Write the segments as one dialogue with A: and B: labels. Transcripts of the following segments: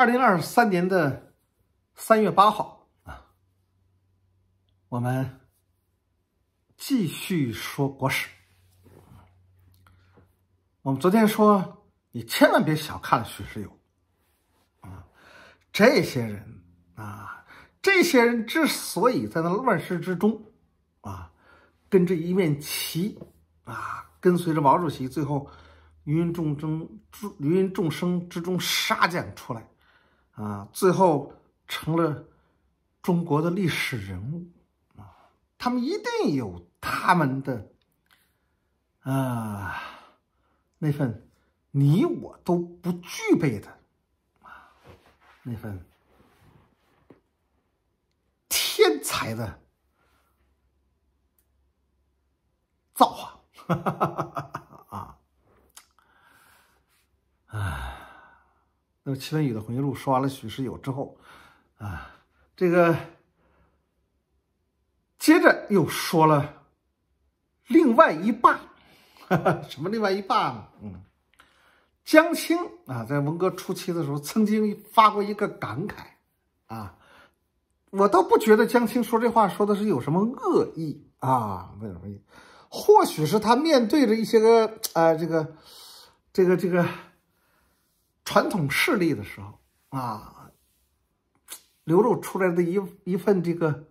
A: 二零二三年的三月八号啊，我们继续说国史。我们昨天说，你千万别小看了许世友啊，这些人啊，这些人之所以在那乱世之中啊，跟着一面旗啊，跟随着毛主席，最后芸芸众生之芸芸众生之中杀将出来。啊，最后成了中国的历史人物啊，他们一定有他们的啊那份你我都不具备的啊那份天才的造化。哈哈哈哈。那么，戚文宇的回忆录说完了许世友之后，啊，这个接着又说了另外一霸，什么另外一霸呢？嗯，江青啊，在文革初期的时候，曾经发过一个感慨，啊，我倒不觉得江青说这话说的是有什么恶意啊，那什么？意，或许是他面对着一些个，呃，这个，这个，这个。传统势力的时候啊，流露出来的一一份这个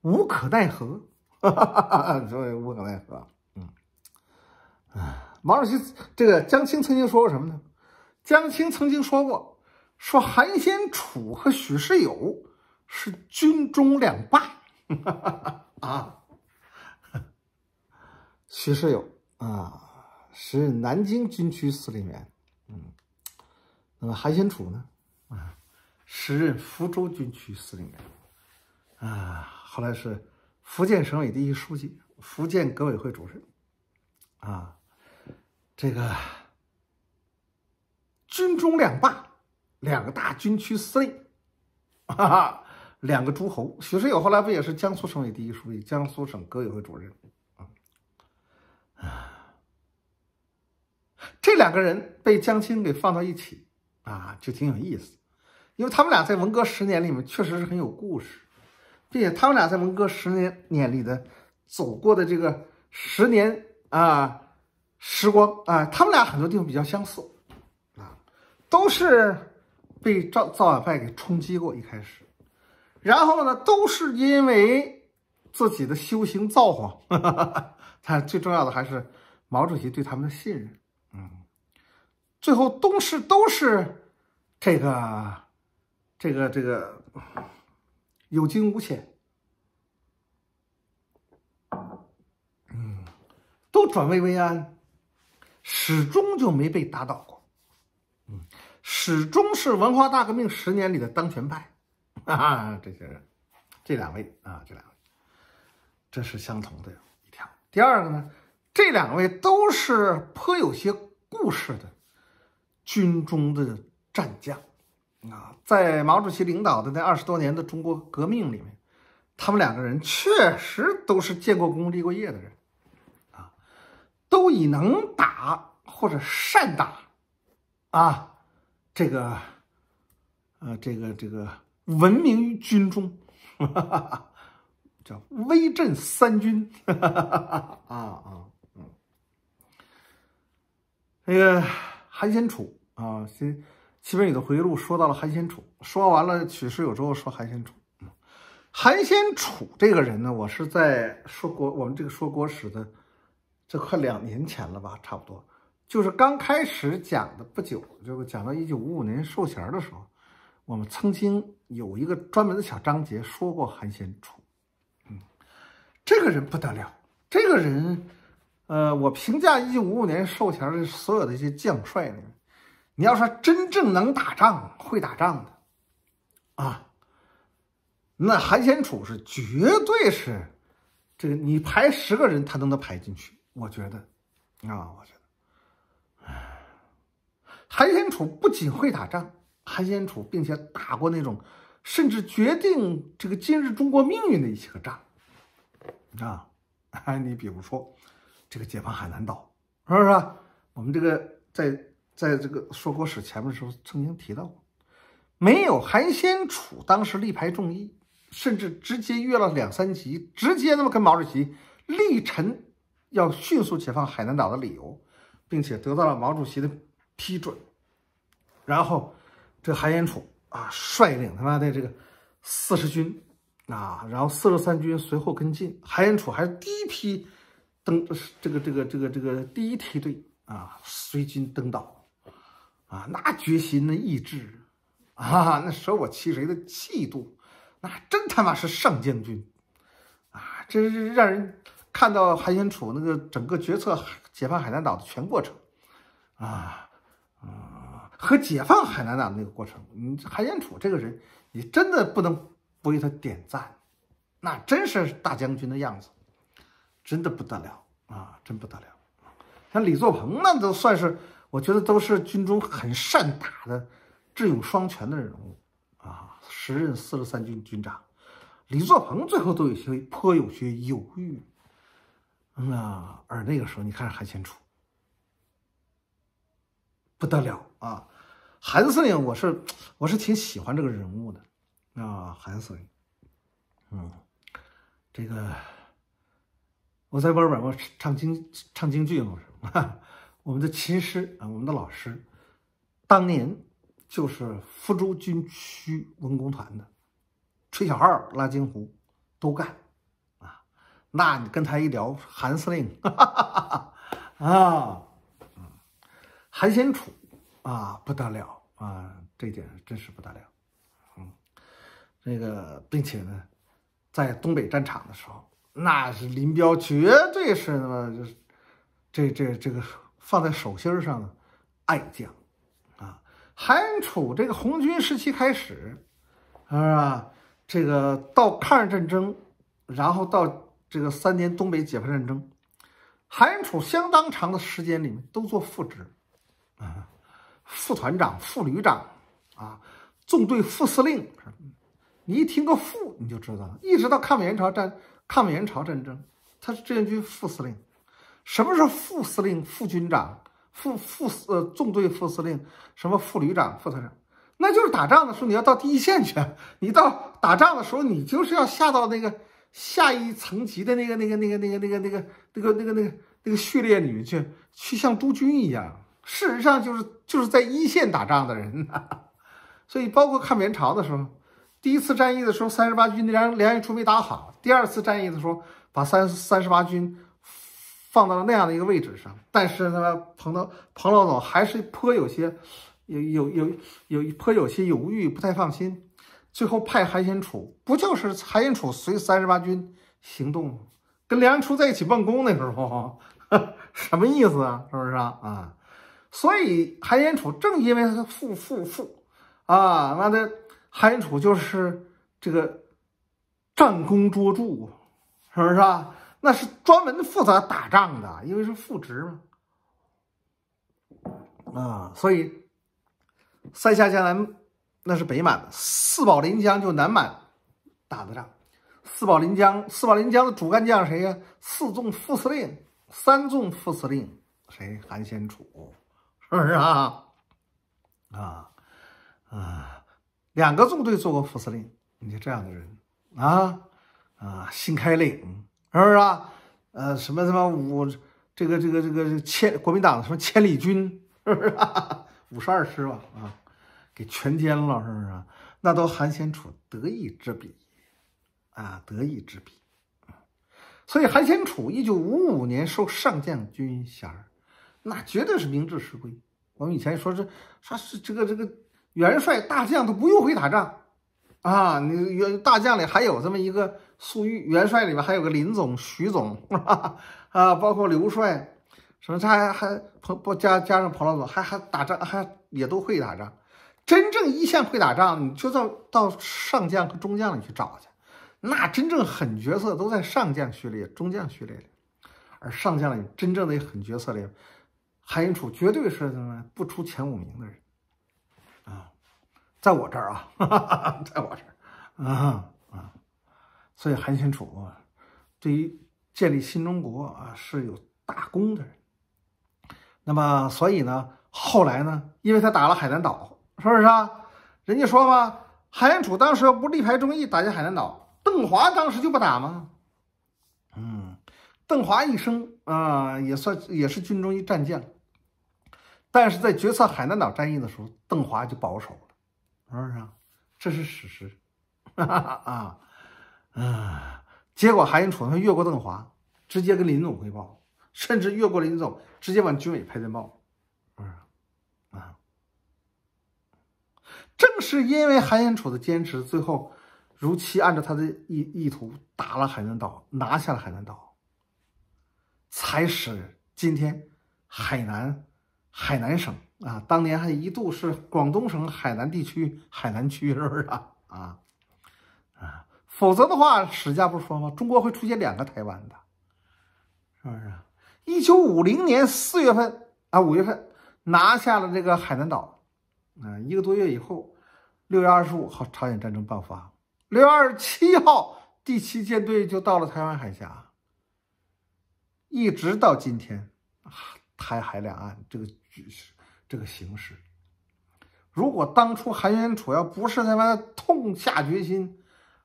A: 无可奈何，所以无可奈何。嗯，毛主席这个江青曾经说过什么呢？江青曾经说过，说韩先楚和许世友是军中两霸。啊，许世友啊，是南京军区司令员。那么韩先楚呢？啊，时任福州军区司令员，啊，后来是福建省委第一书记、福建革委会主任，啊，这个军中两霸，两个大军区司令，哈哈，两个诸侯。许世友后来不也是江苏省委第一书记、江苏省革委会主任？啊，啊，这两个人被江青给放到一起。啊，就挺有意思，因为他们俩在文革十年里面确实是很有故事，并且他们俩在文革十年年里的走过的这个十年啊时光啊，他们俩很多地方比较相似啊，都是被造造反派给冲击过一开始，然后呢，都是因为自己的修行造化，但 最重要的还是毛主席对他们的信任。最后，东是都是这个、这个、这个有惊无险，嗯，都转危为安，始终就没被打倒过，嗯，始终是文化大革命十年里的当权派，啊，这些人，这两位啊，这两位，这是相同的一条。第二个呢，这两位都是颇有些故事的。军中的战将啊，在毛主席领导的那二十多年的中国革命里面，他们两个人确实都是建过功立过业的人啊，都以能打或者善打啊，这个呃，这个这个闻名于军中，叫威震三军 啊啊嗯，那个韩先楚。啊，七七分友的回忆录说到了韩先楚，说完了曲世友之后，说韩先楚。韩先楚这个人呢，我是在说国，我们这个说国史的，这快两年前了吧，差不多，就是刚开始讲的不久，就讲到一九五五年授衔的时候，我们曾经有一个专门的小章节说过韩先楚。嗯，这个人不得了，这个人，呃，我评价一九五五年授衔的所有的一些将帅呢。你要说真正能打仗、会打仗的啊，那韩先楚是绝对是这个，你排十个人他都能排进去。我觉得啊，我觉得，韩先楚不仅会打仗，韩先楚并且打过那种甚至决定这个今日中国命运的一些个仗啊。哎，你比如说这个解放海南岛，是不是？我们这个在。在这个说国史前面的时候，曾经提到过，没有韩先楚当时力排众议，甚至直接约了两三级，直接那么跟毛主席力陈要迅速解放海南岛的理由，并且得到了毛主席的批准。然后这韩先楚啊，率领他妈的这个四十军啊，然后四十三军随后跟进。韩先楚还是第一批登这个这个这个这个第一梯队啊，随军登岛。啊，那决心、那意志，啊，那舍我其谁的气度，那真他妈是上将军，啊，真是让人看到韩先楚那个整个决策解放海南岛的全过程，啊，啊，和解放海南岛那个过程，你韩先楚这个人，你真的不能不为他点赞，那真是大将军的样子，真的不得了啊，真不得了，像李作鹏那都算是。我觉得都是军中很善打的、智勇双全的人物啊。时任四十三军军长李作鹏最后都有些颇有些犹豫，那而那个时候你看韩先楚不得了啊！韩司令，我是我是挺喜欢这个人物的啊，韩司令。嗯，这个我在外边我唱京唱京剧嘛，是我们的琴师啊，我们的老师，当年就是福州军区文工团的，吹小号、拉京胡都干，啊，那你跟他一聊，韩司令，哈哈哈啊，韩先楚啊，不得了啊，这点真是不得了，嗯，那个，并且呢，在东北战场的时候，那是林彪，绝对是那么就是。这这这个。放在手心上呢，爱将，啊，韩楚这个红军时期开始，是吧？这个到抗日战争，然后到这个三年东北解放战争，韩楚相当长的时间里面都做副职，啊，副团长、副旅长，啊，纵队副司令，你一听个副你就知道了，一直到抗美援朝战，抗美援朝战争，他是志愿军副司令。什么是副司令、副军长、副副司呃纵队副司令，什么副旅长、副团长，那就是打仗的时候你要到第一线去。你到打仗的时候，你就是要下到那个下一层级的那个、那个、那个、那个、那个、那个、那个、那个、那个、那个序列里面去，去像督军一样。事实上，就是就是在一线打仗的人。所以，包括抗美援朝的时候，第一次战役的时候，三十八军的联联军处没打好；第二次战役的时候，把三三十八军。放到了那样的一个位置上，但是他彭老彭老总还是颇有些有有有有颇有些犹豫，不太放心。最后派韩先楚，不就是韩先楚随三十八军行动，跟梁兴初在一起办公那时候，什么意思啊？是不是啊？啊？所以韩先楚正因为他富富富，啊，那这韩先楚就是这个战功卓著，是不是啊？那是专门负责打仗的，因为是副职嘛，啊，所以三下江南那是北满的，四保临江就南满打的仗。四保临江，四保临江的主干将谁呀？四纵副司令，三纵副司令谁？韩先楚是不是啊？啊啊，两个纵队做过副司令，你就这样的人啊啊，新开岭。是不是啊？呃，什么什么五这个这个这个千国民党什么千里军是不是？五十二师吧啊，给全歼了是不是？那都韩先楚得意之笔啊，得意之笔。所以韩先楚一九五五年受上将军衔儿，那绝对是名至实归。我们以前说是说是这个这个元帅大将都不用会打仗啊，你元大将里还有这么一个。粟裕元帅里面还有个林总、徐总，啊，包括刘帅，什么？他还还彭不加加上彭老总，还还打仗，还也都会打仗。真正一线会打仗，你就到到上将和中将里去找去。那真正狠角色都在上将序列、中将序列里。而上将里真正的狠角色里，韩云楚绝对是什么？不出前五名的人啊，在我这儿啊，在我这儿啊。所以，韩先楚对于建立新中国啊是有大功的人。那么，所以呢，后来呢，因为他打了海南岛，是不是啊？人家说嘛，韩先楚当时要不力排众议打下海南岛，邓华当时就不打吗？嗯，邓华一生啊也算也是军中一战将，但是在决策海南岛战役的时候，邓华就保守了，是不是？啊？这是史实，哈 哈啊。啊！结果韩先楚他越过邓华，直接跟林总汇报，甚至越过林总，直接往军委拍电报，不是？啊！正是因为韩先楚的坚持，最后如期按照他的意意图打了海南岛，拿下了海南岛，才使今天海南海南省啊，当年还一度是广东省海南地区海南区，是不是啊？啊啊！否则的话，史家不说吗？中国会出现两个台湾的，是不是？一九五零年四月份啊，五月份拿下了这个海南岛，啊，一个多月以后，六月二十五号朝鲜战争爆发，六月二十七号第七舰队就到了台湾海峡，一直到今天啊，台海两岸这个局势，这个形势，如果当初韩元楚要不是他妈痛下决心。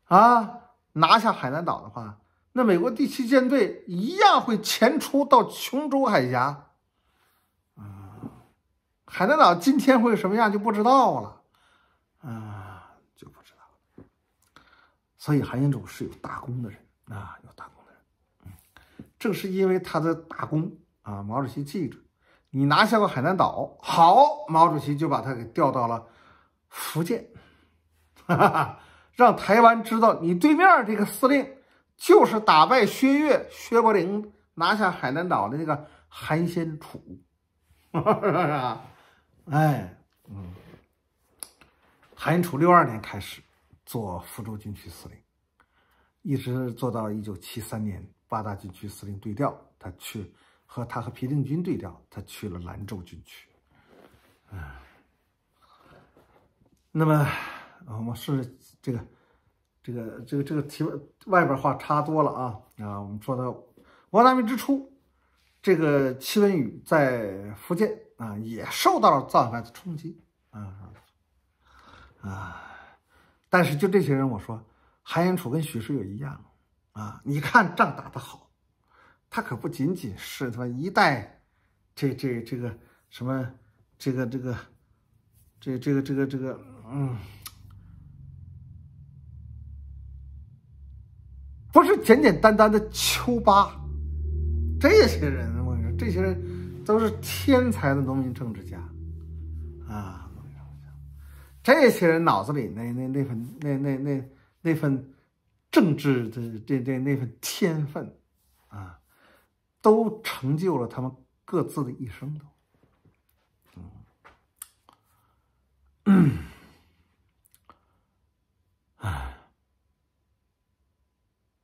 A: 啊，拿下海南岛的话，那美国第七舰队一样会前出到琼州海峡。啊，海南岛今天会什么样就不知道了，啊，就不知道了。所以韩先楚是有大功的人啊，有大功的人。嗯，正是因为他的大功啊，毛主席记住，你拿下过海南岛，好，毛主席就把他给调到了福建。哈哈。让台湾知道，你对面这个司令就是打败薛岳、薛伯陵，拿下海南岛的那个韩先楚。哎，嗯，韩先楚六二年开始做福州军区司令，一直做到一九七三年八大军区司令对调，他去和他和皮定均对调，他去了兰州军区。哎，那么我们是。这个，这个，这个，这个题外边话差多了啊啊！我们说到王大明之初，这个戚文宇在福建啊，也受到了造反的冲击啊啊！但是就这些人，我说韩延楚跟许世友一样啊，你看仗打得好，他可不仅仅是他一代，这这这个什么，这个这个，这这个这个这个，嗯。不是简简单单的丘巴，这些人我跟你说，这些人都是天才的农民政治家啊！这些人脑子里那那那份那那那那份政治的这这那份天分啊，都成就了他们各自的一生。都。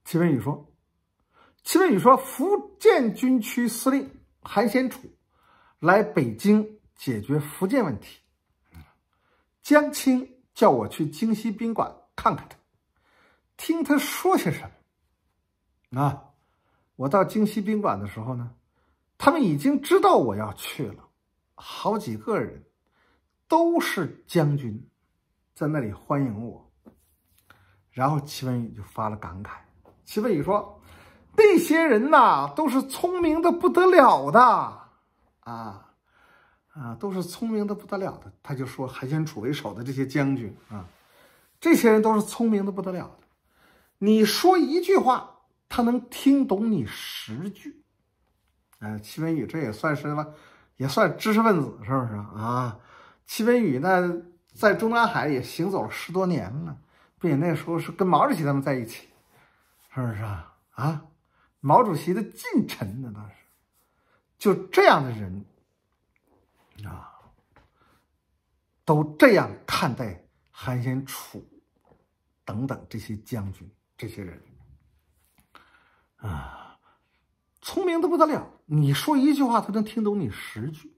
A: 戚文宇说：“戚文宇说，福建军区司令韩先楚来北京解决福建问题。江青叫我去京西宾馆看看他，听他说些什么。啊，我到京西宾馆的时候呢，他们已经知道我要去了，好几个人都是将军，在那里欢迎我。然后齐文宇就发了感慨。”戚本禹说：“那些人呐，都是聪明的不得了的啊，啊，都是聪明的不得了的。他就说，韩先楚为首的这些将军啊，这些人都是聪明的不得了的。你说一句话，他能听懂你十句。呃，戚本禹这也算是吧，也算知识分子，是不是啊？啊，戚本禹呢，在中南海也行走了十多年了，并且那时候是跟毛主席他们在一起。”是不是啊？啊，毛主席的近臣那是，就这样的人啊，都这样看待韩先楚等等这些将军、这些人啊，聪明的不得了。你说一句话，他能听懂你十句。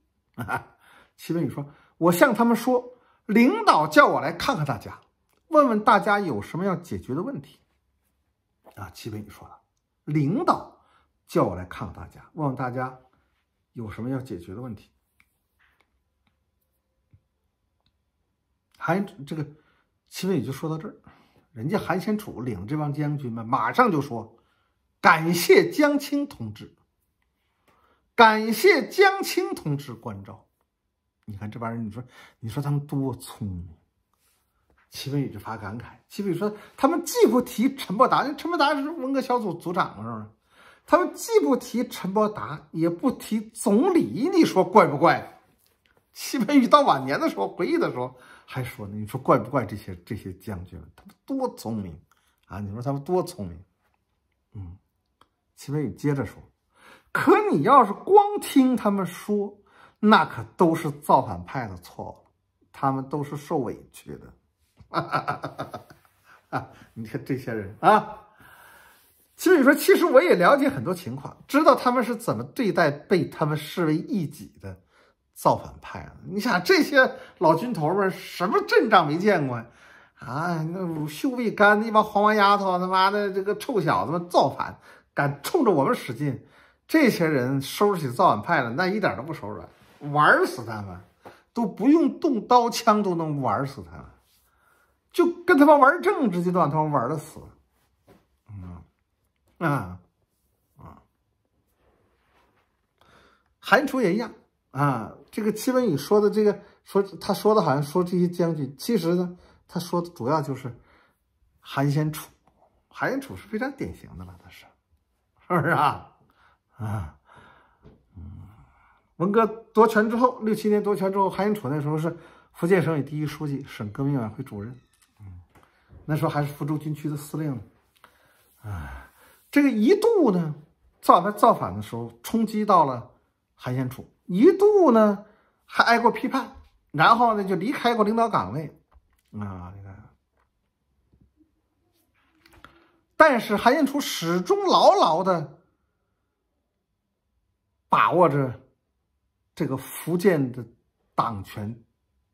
A: 齐文宇说：“我向他们说，领导叫我来看看大家，问问大家有什么要解决的问题。”啊，齐飞，你说了，领导叫我来看大家，问问大家有什么要解决的问题。韩这个齐飞也就说到这儿，人家韩先楚领这帮将军们，马上就说：“感谢江青同志，感谢江青同志关照。”你看这帮人，你说，你说他们多聪明。戚本禹就发感慨：“戚本禹说，他们既不提陈伯达，那陈伯达是文革小组组长，是不是？他们既不提陈伯达，也不提总理，你说怪不怪？戚本禹到晚年的时候回忆的时候，还说呢：你说怪不怪这些这些将军？他们多聪明啊！你说他们多聪明？嗯，戚本禹接着说：可你要是光听他们说，那可都是造反派的错了，他们都是受委屈的。”哈哈哈哈哈！你看这些人啊，其实说，其实我也了解很多情况，知道他们是怎么对待被他们视为异己的造反派了。你想，这些老军头们什么阵仗没见过？啊，那乳臭未干的一帮黄毛丫头，他妈的这个臭小子们造反，敢冲着我们使劲，这些人收拾起造反派了，那一点都不手软，玩死他们，都不用动刀枪都能玩死他们。就跟他们玩政治阶段，他们玩的死，嗯，啊，啊，韩楚也一样啊。这个戚文宇说的这个说，他说的好像说这些将军，其实呢，他说的主要就是韩先楚，韩先楚是非常典型的了，他是，是不是啊？啊，嗯，文革夺权之后，六七年夺权之后，韩先楚那时候是福建省委第一书记，省革命委员会主任。那时候还是福州军区的司令，啊，这个一度呢造反造反的时候冲击到了韩先楚，一度呢还挨过批判，然后呢就离开过领导岗位，啊，你看，但是韩先楚始终牢牢的把握着这个福建的党权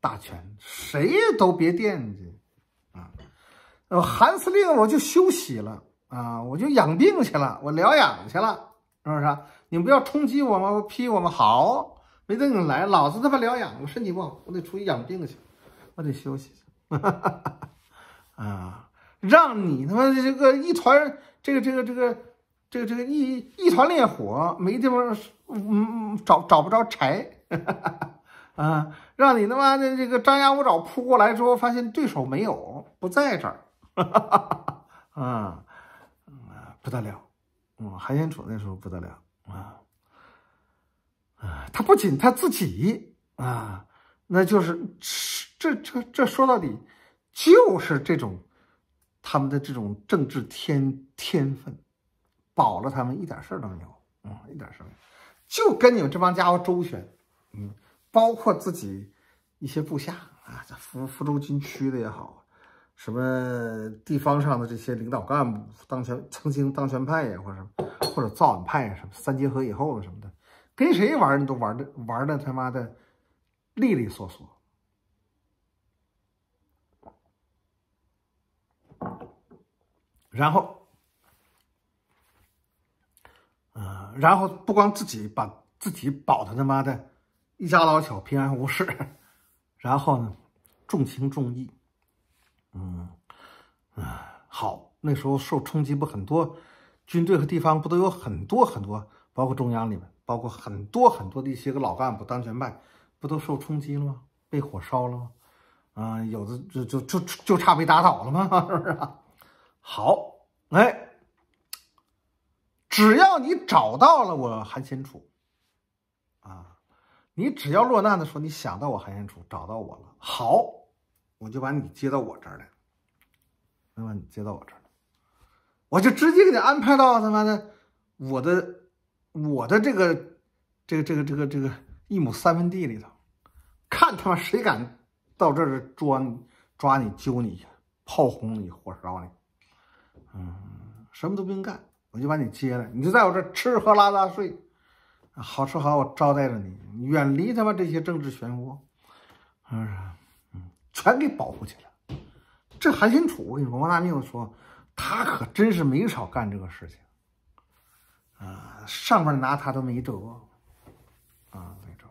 A: 大权，谁都别惦记啊。呃，韩司令，我就休息了啊，我就养病去了，我疗养去了，是不是？你们不要冲击我吗？批我吗？好，没等你来，老子他妈疗养我身体不好，我得出去养病去，我得休息去。啊，让你他妈这个一团，这个这个这个这个这个一一团烈火，没地方，嗯嗯，找找不着柴。啊，让你他妈的这个张牙舞爪扑过来之后，发现对手没有，不在这儿。哈 啊啊，不得了！嗯，韩先楚那时候不得了啊啊！他不仅他自己啊，那就是这这这说到底就是这种他们的这种政治天天分保了他们一点事儿都没有啊，一点事儿没有，就跟你们这帮家伙周旋，嗯，包括自己一些部下啊，这福福州军区的也好。什么地方上的这些领导干部当权，曾经当权派呀，或者或者造反派呀，什么三结合以后了什么的，跟谁玩你都玩的玩的他妈的利利索索。然后，啊，然后不光自己把自己保的他妈的，一家老小平安无事，然后呢，重情重义。嗯，啊，好，那时候受冲击不很多，军队和地方不都有很多很多，包括中央里面，包括很多很多的一些个老干部、当权派，不都受冲击了吗？被火烧了吗？啊，有的就就就就差被打倒了吗？是不是？好，哎，只要你找到了我韩先楚，啊，你只要落难的时候，你想到我韩先楚，找到我了，好。我就把你接到我这儿来，能把你接到我这儿来，我就直接给你安排到他妈的我的我的这个这个这个这个这个一亩三分地里头，看他妈谁敢到这儿抓抓你揪你去炮轰你火烧你，嗯，什么都不用干，我就把你接来，你就在我这吃喝拉撒睡，好吃好我招待着你，远离他妈这些政治漩涡，嗯。全给保护起来。这韩先楚，我跟你说，文化大革命说，他可真是没少干这个事情，啊，上面拿他都没辙，啊，没辙，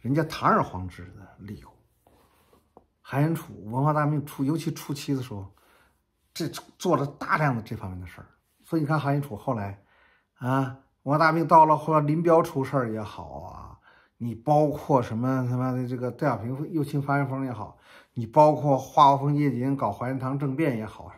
A: 人家堂而皇之的理由。韩先楚，文化大革命初，尤其初期的时候，这做了大量的这方面的事儿，所以你看韩先楚后来，啊，文化大革命到了后来，林彪出事儿也好啊，你包括什么他妈的这个邓小平右倾翻案风也好。你包括华国锋、叶景搞怀仁堂政变也好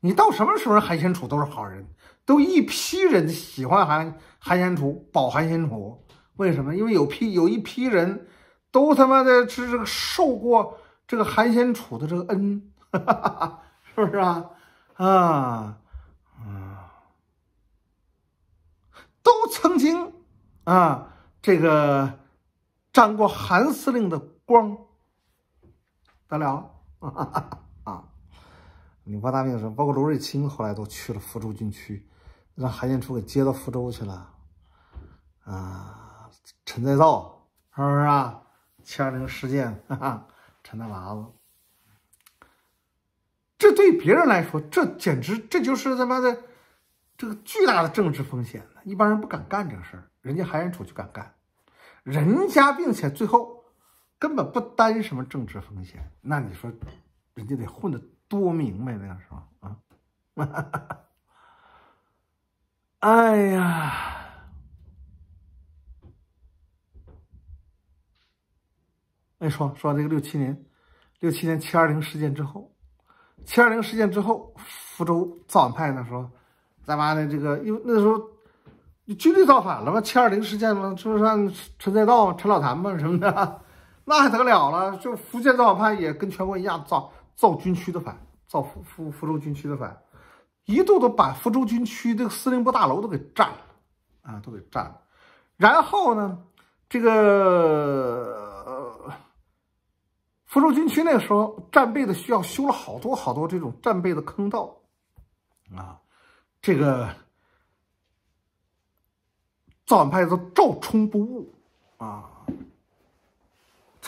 A: 你到什么时候韩先楚都是好人，都一批人喜欢韩韩先楚保韩先楚，为什么？因为有批有一批人都他妈的是这个受过这个韩先楚的这个恩，是不是啊？啊，嗯，都曾经啊这个沾过韩司令的光。得了，啊，你八大兵是，包括罗瑞卿后来都去了福州军区，让韩先楚给接到福州去了，啊，陈再造是不是啊？七二零事件，哈哈，陈大娃子，这对别人来说，这简直这就是他妈的这个巨大的政治风险一般人不敢干这事儿，人家韩先楚就敢干，人家并且最后。根本不担什么政治风险，那你说，人家得混的多明白那时候啊！哎呀，哎，说说这个六七年，六七年七二零事件之后，七二零事件之后，福州造反派那时候，咱妈的这个，因为那时候，军队造反了吗？七二零事件吗？是不是陈陈再道陈老谭吗？什么的？那还得了了？就福建造反派也跟全国一样造造军区的反，造福福福州军区的反，一度都把福州军区这个司令部大楼都给占了啊，都给占了。然后呢，这个福州军区那个时候战备的需要修了好多好多这种战备的坑道啊，这个造反派都照冲不误啊。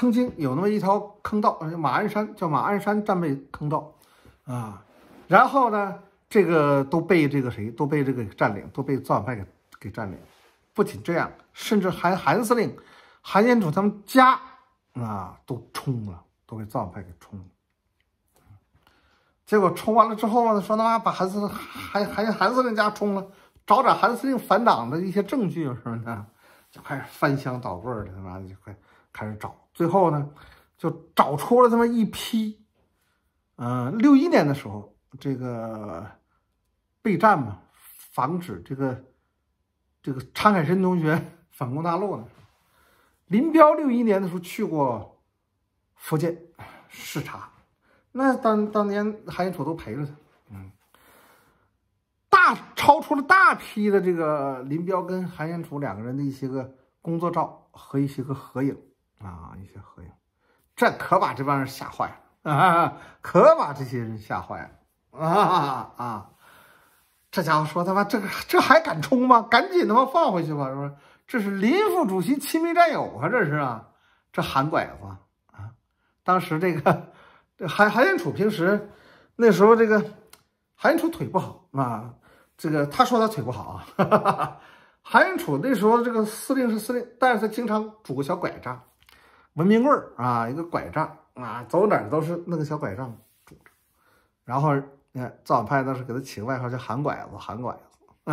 A: 曾经有那么一条坑道，马鞍山叫马鞍山战备坑道，啊，然后呢，这个都被这个谁都被这个占领，都被造反派给给占领。不仅这样，甚至韩韩司令、韩先楚他们家啊都冲了，都被造反派给冲了。结果冲完了之后，呢，说他妈把韩司令、韩韩韩司令家冲了，找找韩司令反党的一些证据什么的，就开始翻箱倒柜的，他妈的就开开始找。最后呢，就找出了这么一批，嗯，六一年的时候，这个备战嘛，防止这个这个常海生同学 反攻大陆呢。林彪六一年的时候去过福建视察，那当当年韩先楚都陪着他，嗯，大超出了大批的这个林彪跟韩先楚两个人的一些个工作照和一些个合影。啊，一些合影，这可把这帮人吓坏了啊！可把这些人吓坏了啊啊！这家伙说他妈这个这还敢冲吗？赶紧他妈放回去吧！说这是林副主席亲密战友啊，这是啊！这韩拐子啊！当时这个这韩韩先楚平时那时候这个韩先楚腿不好啊，这个他说他腿不好啊。韩先楚那时候这个司令是司令，但是他经常拄个小拐杖。文明棍啊，一个拐杖啊，走哪都是那个小拐杖拄着。然后你看造反派当时给他起个外号叫“喊拐子”，喊拐子，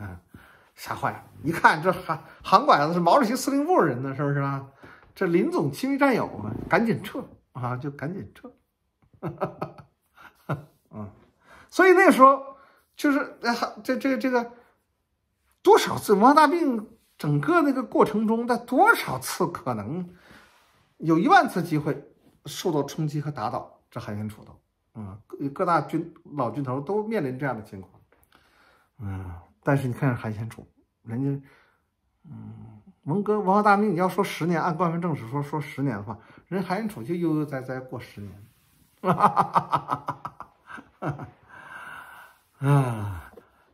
A: 嗯，吓坏了。一看这喊喊拐子是毛主席司令部人呢，是不是啊？这林总亲密战友啊，赶紧撤啊，就赶紧撤。哈 哈嗯，所以那时候就是这这这个多少次，文化大病整个那个过程中的多少次可能。有一万次机会受到冲击和打倒，这韩先楚都啊，各大军老军头都面临这样的情况。嗯，但是你看韩先楚，人家，嗯，文革文化大革命，你要说十年，按官方正史说说十年的话，人韩先楚就悠悠哉哉过十年。哈 哈啊，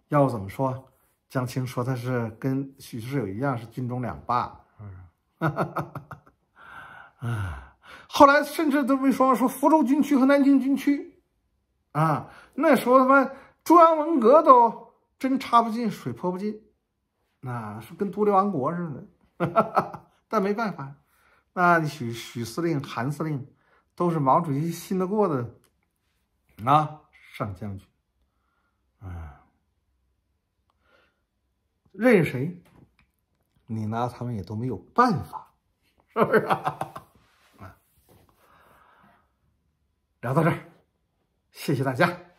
A: 要不怎么说江青说他是跟许世友一样是军中两霸？嗯。啊，后来甚至都没说说福州军区和南京军区，啊，那时候他妈中央文革都真插不进水泼不进，那是跟独立王国似的。哈 哈但没办法，那许许司令、韩司令都是毛主席信得过的，啊上将军，啊，任谁，你拿他们也都没有办法，是不是啊？聊到这儿，谢谢大家。